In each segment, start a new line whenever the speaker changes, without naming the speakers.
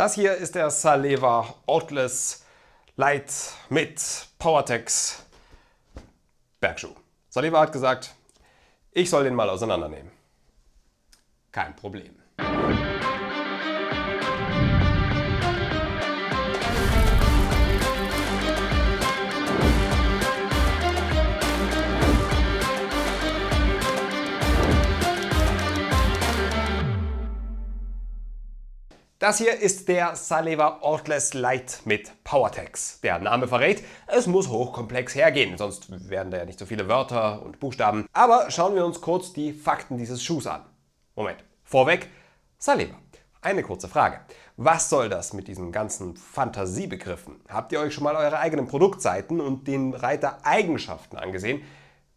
Das hier ist der Saleva Outless Light mit Powertex Bergschuh. Saleva hat gesagt, ich soll den mal auseinandernehmen. Kein Problem. Das hier ist der Saleva Ortless Lite mit Powertex. Der Name verrät, es muss hochkomplex hergehen, sonst wären da ja nicht so viele Wörter und Buchstaben. Aber schauen wir uns kurz die Fakten dieses Schuhs an. Moment, vorweg, Saleva. Eine kurze Frage. Was soll das mit diesen ganzen Fantasiebegriffen? Habt ihr euch schon mal eure eigenen Produktseiten und den Reiter Eigenschaften angesehen?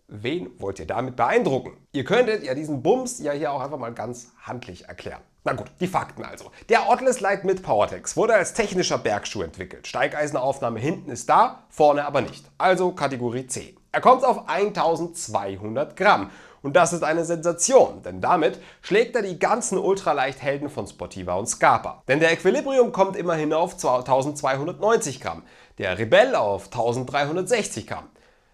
Wen wollt ihr damit beeindrucken? Ihr könntet ja diesen Bums ja hier auch einfach mal ganz handlich erklären. Na gut, die Fakten also. Der Otless Light mit PowerTex wurde als technischer Bergschuh entwickelt. Steigeisenaufnahme hinten ist da, vorne aber nicht. Also Kategorie C. Er kommt auf 1200 Gramm. Und das ist eine Sensation, denn damit schlägt er die ganzen Ultraleichthelden von Sportiva und Scarpa. Denn der Equilibrium kommt immerhin auf 1290 Gramm, der Rebell auf 1360 Gramm.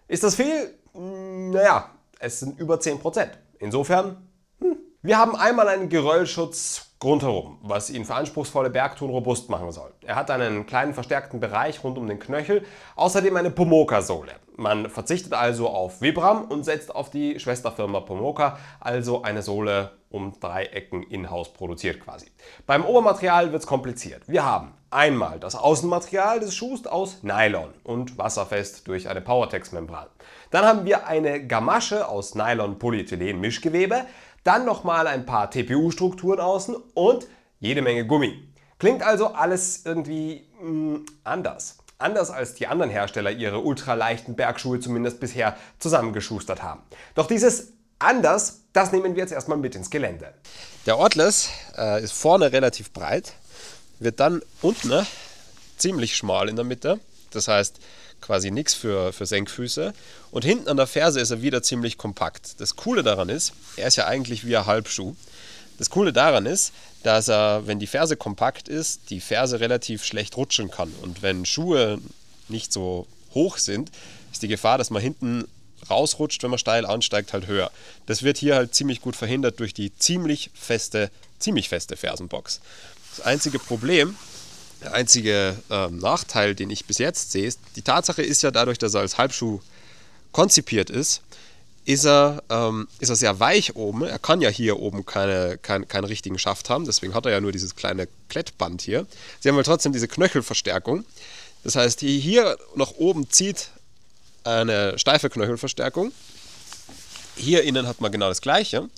Ist das viel? Hm, naja, es sind über 10%. Insofern, hm. Wir haben einmal einen Geröllschutz rundherum, was ihn für anspruchsvolle Bergtouren robust machen soll. Er hat einen kleinen verstärkten Bereich rund um den Knöchel, außerdem eine Pomoka-Sohle. Man verzichtet also auf Vibram und setzt auf die Schwesterfirma Pomoka, also eine Sohle um drei Ecken in-house produziert quasi. Beim Obermaterial wird es kompliziert. Wir haben einmal das Außenmaterial des Schuhs aus Nylon und wasserfest durch eine Powertex-Membran. Dann haben wir eine Gamasche aus Nylon-Polyethylen-Mischgewebe, dann nochmal ein paar TPU-Strukturen außen und jede Menge Gummi. Klingt also alles irgendwie mh, hm, anders. Anders als die anderen Hersteller ihre ultraleichten Bergschuhe zumindest bisher zusammengeschustert haben. Doch dieses anders. Das nehmen wir jetzt erstmal mit ins Gelände. Der Atlas äh, ist vorne relativ breit, wird dann unten äh, ziemlich schmal in der Mitte. Das heißt quasi nichts für, für Senkfüße. Und hinten an der Ferse ist er wieder ziemlich kompakt. Das Coole daran ist, er ist ja eigentlich wie ein Halbschuh. Das Coole daran ist, dass er, wenn die Ferse kompakt ist, die Ferse relativ schlecht rutschen kann. Und wenn Schuhe nicht so hoch sind, ist die Gefahr, dass man hinten rausrutscht, wenn man steil ansteigt, halt höher. Das wird hier halt ziemlich gut verhindert durch die ziemlich feste, ziemlich feste Fersenbox. Das einzige Problem, der einzige äh, Nachteil, den ich bis jetzt sehe, ist, die Tatsache ist ja dadurch, dass er als Halbschuh konzipiert ist, ist er, ähm, ist er sehr weich oben. Er kann ja hier oben keine, kein, keinen richtigen Schaft haben, deswegen hat er ja nur dieses kleine Klettband hier. Sie haben aber halt trotzdem diese Knöchelverstärkung. Das heißt, hier nach oben zieht eine steife Knöchelverstärkung. Hier innen hat man genau das gleiche.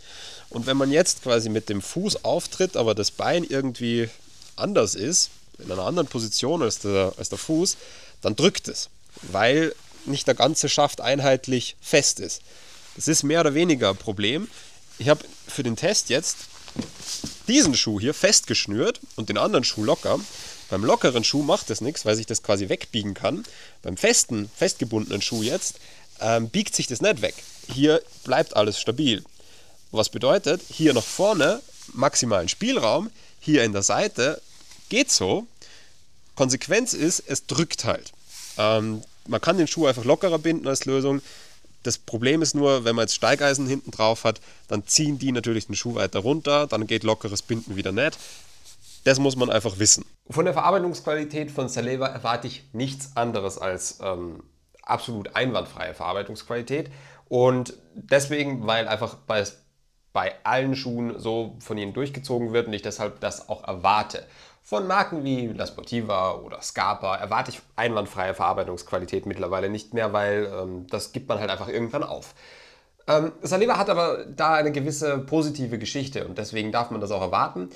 Und wenn man jetzt quasi mit dem Fuß auftritt, aber das Bein irgendwie anders ist, in einer anderen Position als der, als der Fuß, dann drückt es, weil nicht der ganze Schaft einheitlich fest ist. Das ist mehr oder weniger ein Problem. Ich habe für den Test jetzt diesen Schuh hier festgeschnürt und den anderen Schuh locker. Beim lockeren Schuh macht das nichts, weil sich das quasi wegbiegen kann. Beim festen, festgebundenen Schuh jetzt ähm, biegt sich das nicht weg. Hier bleibt alles stabil. Was bedeutet, hier nach vorne maximalen Spielraum, hier in der Seite geht so. Konsequenz ist, es drückt halt. Ähm, man kann den Schuh einfach lockerer binden als Lösung. Das Problem ist nur, wenn man jetzt Steigeisen hinten drauf hat, dann ziehen die natürlich den Schuh weiter runter, dann geht lockeres Binden wieder nett. Das muss man einfach wissen. Von der Verarbeitungsqualität von Saleva erwarte ich nichts anderes als ähm, absolut einwandfreie Verarbeitungsqualität. Und deswegen, weil einfach bei, bei allen Schuhen so von ihnen durchgezogen wird und ich deshalb das auch erwarte. Von Marken wie La Sportiva oder Scarpa erwarte ich einwandfreie Verarbeitungsqualität mittlerweile nicht mehr, weil ähm, das gibt man halt einfach irgendwann auf. Ähm, Saliba hat aber da eine gewisse positive Geschichte und deswegen darf man das auch erwarten.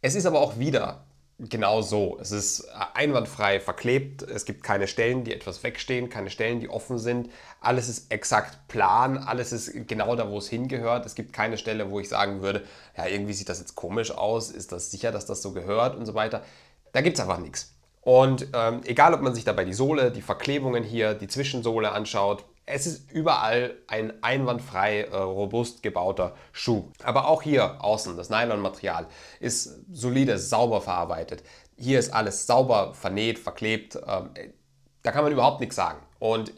Es ist aber auch wieder genau so. Es ist äh, einwandfrei verklebt, es gibt keine Stellen, die etwas wegstehen, keine Stellen, die offen sind. Alles ist exakt plan, alles ist genau da, wo es hingehört. Es gibt keine Stelle, wo ich sagen würde, ja, irgendwie sieht das jetzt komisch aus, ist das sicher, dass das so gehört und so weiter. Da gibt es einfach nichts. Und ähm, egal, ob man sich dabei die Sohle, die Verklebungen hier, die Zwischensohle anschaut, es ist überall ein einwandfrei äh, robust gebauter Schuh. Aber auch hier außen, das Nylon-Material ist solide, sauber verarbeitet. Hier ist alles sauber vernäht, verklebt. Ähm, äh, da kann man überhaupt nichts sagen. Und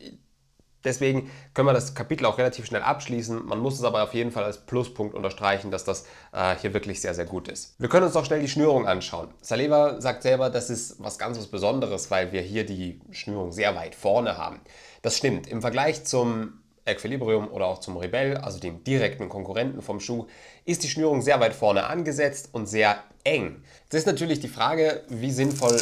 Deswegen können wir das Kapitel auch relativ schnell abschließen. Man muss es aber auf jeden Fall als Pluspunkt unterstreichen, dass das äh, hier wirklich sehr, sehr gut ist. Wir können uns auch schnell die Schnürung anschauen. Saleva sagt selber, das ist was ganz was Besonderes, weil wir hier die Schnürung sehr weit vorne haben. Das stimmt. Im Vergleich zum Equilibrium oder auch zum Rebell, also dem direkten Konkurrenten vom Schuh, ist die Schnürung sehr weit vorne angesetzt und sehr eng. Jetzt ist natürlich die Frage, wie sinnvoll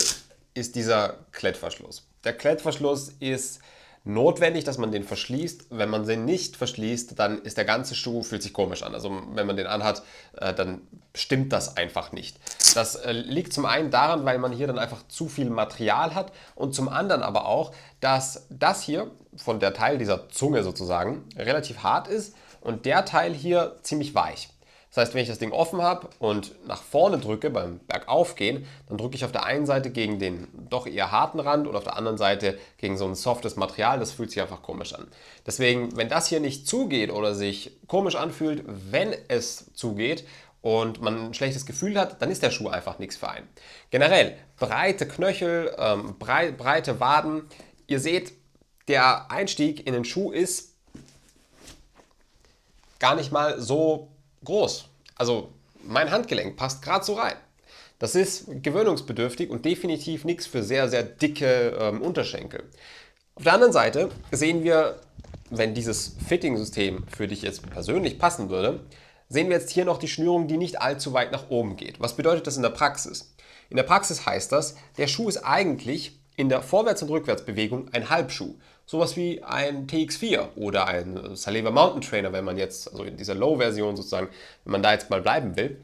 ist dieser Klettverschluss. Der Klettverschluss ist notwendig, dass man den verschließt. Wenn man den nicht verschließt, dann ist der ganze Schuh, fühlt sich komisch an. Also wenn man den anhat, äh, dann stimmt das einfach nicht. Das äh, liegt zum einen daran, weil man hier dann einfach zu viel Material hat und zum anderen aber auch, dass das hier von der Teil dieser Zunge sozusagen relativ hart ist und der Teil hier ziemlich weich. Das heißt, wenn ich das Ding offen habe und nach vorne drücke beim Bergaufgehen, dann drücke ich auf der einen Seite gegen den doch eher harten Rand und auf der anderen Seite gegen so ein softes Material. Das fühlt sich einfach komisch an. Deswegen, wenn das hier nicht zugeht oder sich komisch anfühlt, wenn es zugeht, und man ein schlechtes Gefühl hat, dann ist der Schuh einfach nichts für einen. Generell, breite Knöchel, ähm, brei breite Waden. Ihr seht, der Einstieg in den Schuh ist gar nicht mal so groß. Also mein Handgelenk passt gerade so rein. Das ist gewöhnungsbedürftig und definitiv nichts für sehr, sehr dicke ähm, Unterschenkel. Auf der anderen Seite sehen wir, wenn dieses Fitting-System für dich jetzt persönlich passen würde, sehen wir jetzt hier noch die Schnürung, die nicht allzu weit nach oben geht. Was bedeutet das in der Praxis? In der Praxis heißt das, der Schuh ist eigentlich in der Vorwärts- und Rückwärtsbewegung ein Halbschuh sowas wie ein TX4 oder ein Saliva Mountain Trainer, wenn man jetzt, also in dieser Low-Version sozusagen, wenn man da jetzt mal bleiben will.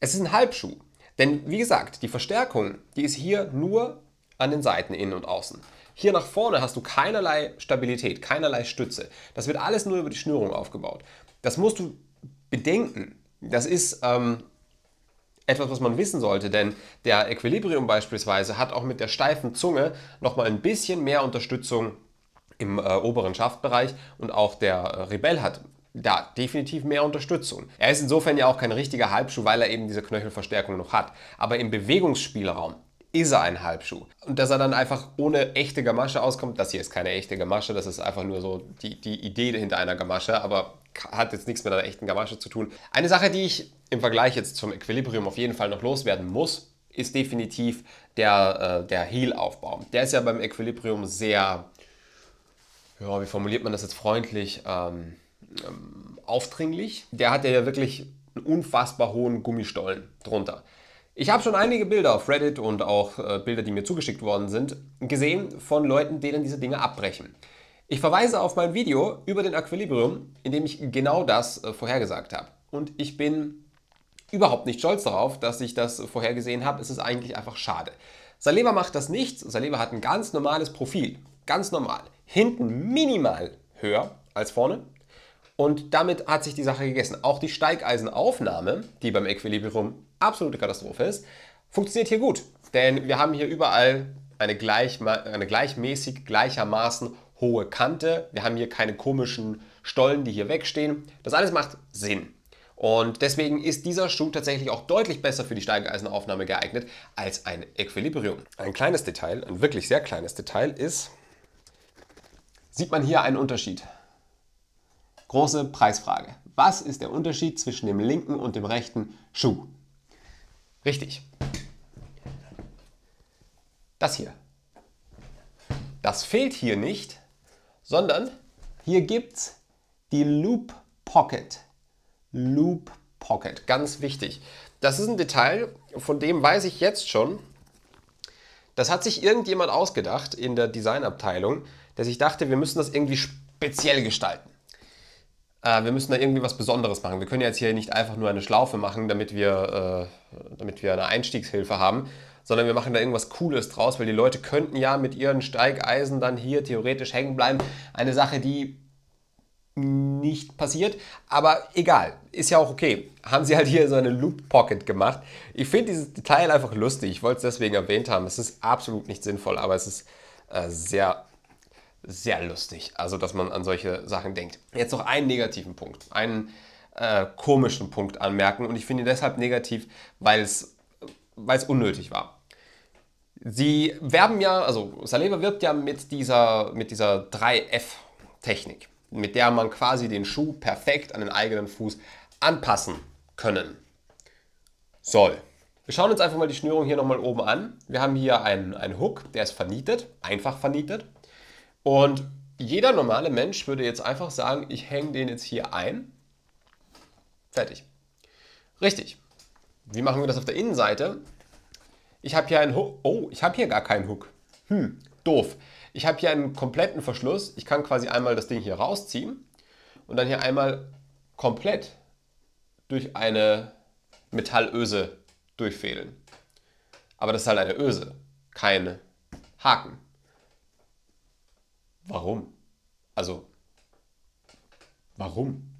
Es ist ein Halbschuh. Denn wie gesagt, die Verstärkung, die ist hier nur an den Seiten, innen und außen. Hier nach vorne hast du keinerlei Stabilität, keinerlei Stütze. Das wird alles nur über die Schnürung aufgebaut. Das musst du bedenken. Das ist ähm, etwas, was man wissen sollte, denn der Equilibrium beispielsweise hat auch mit der steifen Zunge nochmal ein bisschen mehr Unterstützung im äh, oberen Schaftbereich und auch der äh, Rebell hat da definitiv mehr Unterstützung. Er ist insofern ja auch kein richtiger Halbschuh, weil er eben diese Knöchelverstärkung noch hat. Aber im Bewegungsspielraum ist er ein Halbschuh. Und dass er dann einfach ohne echte Gamasche auskommt, das hier ist keine echte Gamasche, das ist einfach nur so die, die Idee hinter einer Gamasche, aber hat jetzt nichts mit einer echten Gamasche zu tun. Eine Sache, die ich im Vergleich jetzt zum Equilibrium auf jeden Fall noch loswerden muss, ist definitiv der, äh, der Heel-Aufbau. Der ist ja beim Equilibrium sehr ja, wie formuliert man das jetzt freundlich, ähm, ähm, aufdringlich. Der hat ja wirklich einen unfassbar hohen Gummistollen drunter. Ich habe schon einige Bilder auf Reddit und auch äh, Bilder, die mir zugeschickt worden sind, gesehen von Leuten, denen diese Dinge abbrechen. Ich verweise auf mein Video über den Aquilibrium, in dem ich genau das äh, vorhergesagt habe. Und ich bin überhaupt nicht stolz darauf, dass ich das vorhergesehen habe. Es ist eigentlich einfach schade. Saleva macht das nicht. Saleva hat ein ganz normales Profil. Ganz normal hinten minimal höher als vorne. Und damit hat sich die Sache gegessen. Auch die Steigeisenaufnahme, die beim Equilibrium absolute Katastrophe ist, funktioniert hier gut. Denn wir haben hier überall eine, gleich, eine gleichmäßig, gleichermaßen hohe Kante. Wir haben hier keine komischen Stollen, die hier wegstehen. Das alles macht Sinn. Und deswegen ist dieser Schuh tatsächlich auch deutlich besser für die Steigeisenaufnahme geeignet als ein Equilibrium. Ein kleines Detail, ein wirklich sehr kleines Detail ist, sieht man hier einen Unterschied. Große Preisfrage. Was ist der Unterschied zwischen dem linken und dem rechten Schuh? Richtig. Das hier. Das fehlt hier nicht, sondern hier gibt es die Loop Pocket. Loop Pocket, ganz wichtig. Das ist ein Detail, von dem weiß ich jetzt schon. Das hat sich irgendjemand ausgedacht in der Designabteilung dass ich dachte, wir müssen das irgendwie speziell gestalten. Äh, wir müssen da irgendwie was Besonderes machen. Wir können jetzt hier nicht einfach nur eine Schlaufe machen, damit wir, äh, damit wir eine Einstiegshilfe haben, sondern wir machen da irgendwas Cooles draus, weil die Leute könnten ja mit ihren Steigeisen dann hier theoretisch hängen bleiben. Eine Sache, die nicht passiert, aber egal, ist ja auch okay. Haben sie halt hier so eine Loop Pocket gemacht. Ich finde dieses Detail einfach lustig. Ich wollte es deswegen erwähnt haben. Es ist absolut nicht sinnvoll, aber es ist äh, sehr sehr lustig, also dass man an solche Sachen denkt. Jetzt noch einen negativen Punkt, einen äh, komischen Punkt anmerken und ich finde ihn deshalb negativ, weil es, unnötig war. Sie werben ja, also Saleva wirbt ja mit dieser, mit dieser 3F-Technik, mit der man quasi den Schuh perfekt an den eigenen Fuß anpassen können soll. Wir schauen uns einfach mal die Schnürung hier nochmal oben an. Wir haben hier einen, einen Hook, der ist vernietet, einfach vernietet. Und jeder normale Mensch würde jetzt einfach sagen, ich hänge den jetzt hier ein. Fertig. Richtig. Wie machen wir das auf der Innenseite? Ich habe hier einen Hook. Oh, ich habe hier gar keinen Hook. Hm, doof. Ich habe hier einen kompletten Verschluss. Ich kann quasi einmal das Ding hier rausziehen und dann hier einmal komplett durch eine Metallöse durchfädeln. Aber das ist halt eine Öse, kein Haken warum? Also, warum?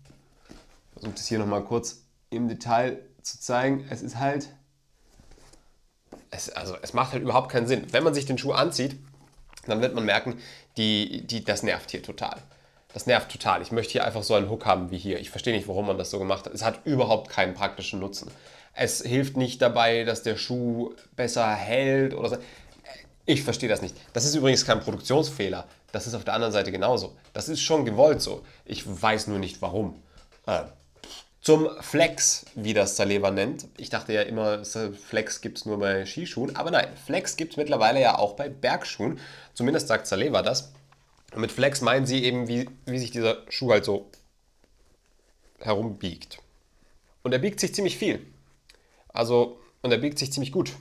Ich versuche das hier nochmal kurz im Detail zu zeigen. Es ist halt, es, also es macht halt überhaupt keinen Sinn. Wenn man sich den Schuh anzieht, dann wird man merken, die, die, das nervt hier total. Das nervt total. Ich möchte hier einfach so einen Hook haben wie hier. Ich verstehe nicht, warum man das so gemacht hat. Es hat überhaupt keinen praktischen Nutzen. Es hilft nicht dabei, dass der Schuh besser hält oder so. Ich verstehe das nicht. Das ist übrigens kein Produktionsfehler. Das ist auf der anderen Seite genauso. Das ist schon gewollt so. Ich weiß nur nicht warum. Äh. Zum Flex, wie das Saleva nennt. Ich dachte ja immer, Flex gibt es nur bei Skischuhen. Aber nein, Flex gibt es mittlerweile ja auch bei Bergschuhen. Zumindest sagt Saleva das. Und mit Flex meinen sie eben, wie, wie sich dieser Schuh halt so herumbiegt. Und er biegt sich ziemlich viel. Also, und er biegt sich ziemlich gut.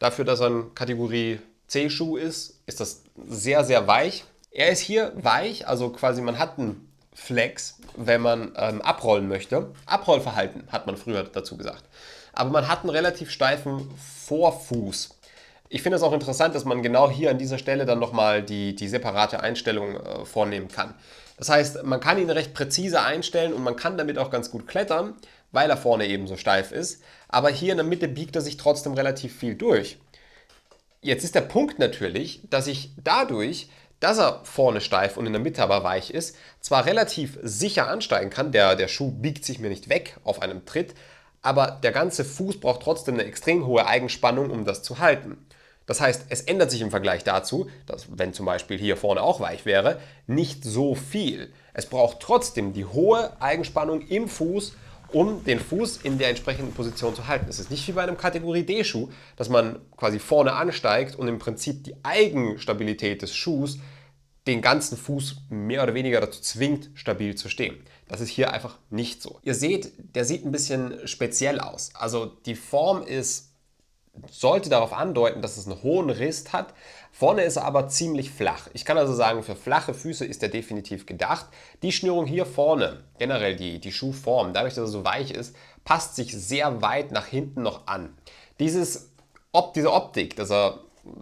Dafür, dass er ein Kategorie C-Schuh ist, ist das sehr, sehr weich. Er ist hier weich, also quasi man hat einen Flex, wenn man ähm, abrollen möchte. Abrollverhalten hat man früher dazu gesagt. Aber man hat einen relativ steifen Vorfuß. Ich finde es auch interessant, dass man genau hier an dieser Stelle dann nochmal die, die separate Einstellung äh, vornehmen kann. Das heißt, man kann ihn recht präzise einstellen und man kann damit auch ganz gut klettern, weil er vorne eben so steif ist. Aber hier in der Mitte biegt er sich trotzdem relativ viel durch. Jetzt ist der Punkt natürlich, dass ich dadurch, dass er vorne steif und in der Mitte aber weich ist, zwar relativ sicher ansteigen kann, der, der Schuh biegt sich mir nicht weg auf einem Tritt, aber der ganze Fuß braucht trotzdem eine extrem hohe Eigenspannung, um das zu halten. Das heißt, es ändert sich im Vergleich dazu, dass wenn zum Beispiel hier vorne auch weich wäre, nicht so viel. Es braucht trotzdem die hohe Eigenspannung im Fuß, um den Fuß in der entsprechenden Position zu halten. Es ist nicht wie bei einem Kategorie D-Schuh, dass man quasi vorne ansteigt und im Prinzip die Eigenstabilität des Schuhs den ganzen Fuß mehr oder weniger dazu zwingt, stabil zu stehen. Das ist hier einfach nicht so. Ihr seht, der sieht ein bisschen speziell aus. Also die Form ist sollte darauf andeuten, dass es einen hohen Riss hat. Vorne ist er aber ziemlich flach. Ich kann also sagen, für flache Füße ist er definitiv gedacht. Die Schnürung hier vorne, generell die, die Schuhform, dadurch, dass er so weich ist, passt sich sehr weit nach hinten noch an. Dieses, ob, diese Optik, dass er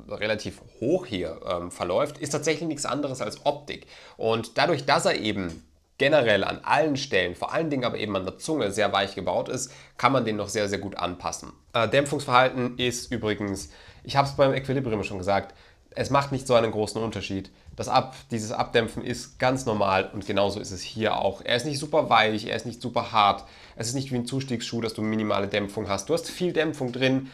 relativ hoch hier ähm, verläuft, ist tatsächlich nichts anderes als Optik. Und dadurch, dass er eben generell an allen Stellen, vor allen Dingen aber eben an der Zunge sehr weich gebaut ist, kann man den noch sehr, sehr gut anpassen. Äh, Dämpfungsverhalten ist übrigens, ich habe es beim Equilibrium schon gesagt, es macht nicht so einen großen Unterschied. Das Ab, dieses Abdämpfen ist ganz normal und genauso ist es hier auch. Er ist nicht super weich, er ist nicht super hart. Es ist nicht wie ein Zustiegsschuh, dass du minimale Dämpfung hast. Du hast viel Dämpfung drin.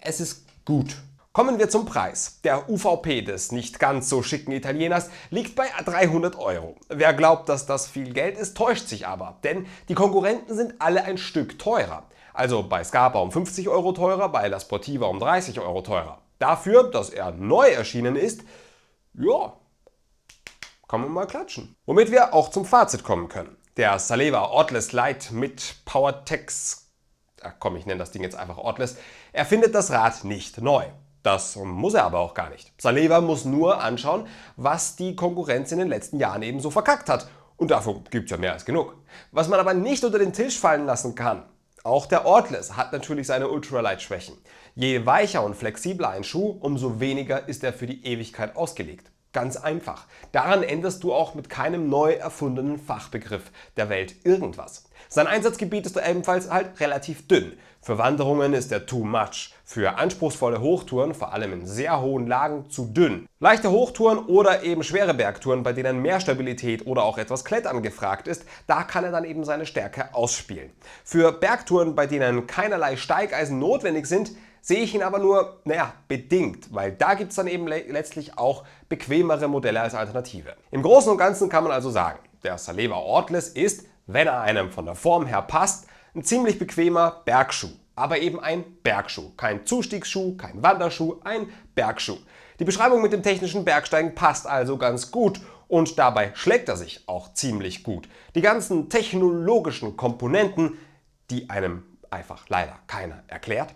Es ist gut. Kommen wir zum Preis. Der UVP des nicht ganz so schicken Italieners liegt bei 300 Euro. Wer glaubt, dass das viel Geld ist, täuscht sich aber, denn die Konkurrenten sind alle ein Stück teurer. Also bei Scarpa um 50 Euro teurer, bei La Sportiva um 30 Euro teurer. Dafür, dass er neu erschienen ist, ja, kann man mal klatschen. Womit wir auch zum Fazit kommen können. Der Saleva Ortless Light mit PowerTex, komm, ich nenne das Ding jetzt einfach Ortless, erfindet das Rad nicht neu. Das muss er aber auch gar nicht. Salewa muss nur anschauen, was die Konkurrenz in den letzten Jahren eben so verkackt hat. Und davon gibt es ja mehr als genug. Was man aber nicht unter den Tisch fallen lassen kann, auch der Ortless hat natürlich seine Ultralight-Schwächen. Je weicher und flexibler ein Schuh, umso weniger ist er für die Ewigkeit ausgelegt. Ganz einfach. Daran änderst du auch mit keinem neu erfundenen Fachbegriff der Welt irgendwas. Sein Einsatzgebiet ist ebenfalls halt relativ dünn. Für Wanderungen ist er too much, für anspruchsvolle Hochtouren, vor allem in sehr hohen Lagen, zu dünn. Leichte Hochtouren oder eben schwere Bergtouren, bei denen mehr Stabilität oder auch etwas Klettern gefragt ist, da kann er dann eben seine Stärke ausspielen. Für Bergtouren, bei denen keinerlei Steigeisen notwendig sind, sehe ich ihn aber nur, naja, bedingt, weil da gibt es dann eben le letztlich auch bequemere Modelle als Alternative. Im Großen und Ganzen kann man also sagen, der Saleva Ortles ist wenn er einem von der Form her passt, ein ziemlich bequemer Bergschuh. Aber eben ein Bergschuh. Kein Zustiegsschuh, kein Wanderschuh, ein Bergschuh. Die Beschreibung mit dem technischen Bergsteigen passt also ganz gut und dabei schlägt er sich auch ziemlich gut. Die ganzen technologischen Komponenten, die einem einfach leider keiner erklärt,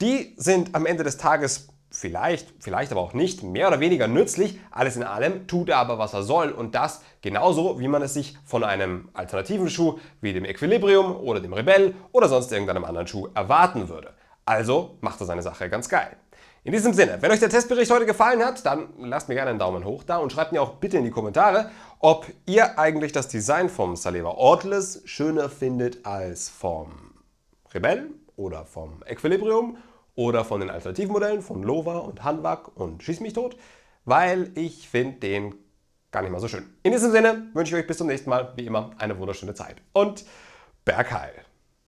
die sind am Ende des Tages vielleicht, vielleicht aber auch nicht, mehr oder weniger nützlich. Alles in allem tut er aber, was er soll und das Genauso wie man es sich von einem alternativen Schuh wie dem Equilibrium oder dem Rebell oder sonst irgendeinem anderen Schuh erwarten würde. Also macht er seine Sache ganz geil. In diesem Sinne, wenn euch der Testbericht heute gefallen hat, dann lasst mir gerne einen Daumen hoch da und schreibt mir auch bitte in die Kommentare, ob ihr eigentlich das Design vom Saliva Ortless schöner findet als vom Rebell oder vom Equilibrium oder von den Alternativmodellen von Lova und Hanwag und Schieß mich tot, weil ich finde den gar nicht mal so schön. In diesem Sinne wünsche ich euch bis zum nächsten Mal, wie immer, eine wunderschöne Zeit und Bergheil.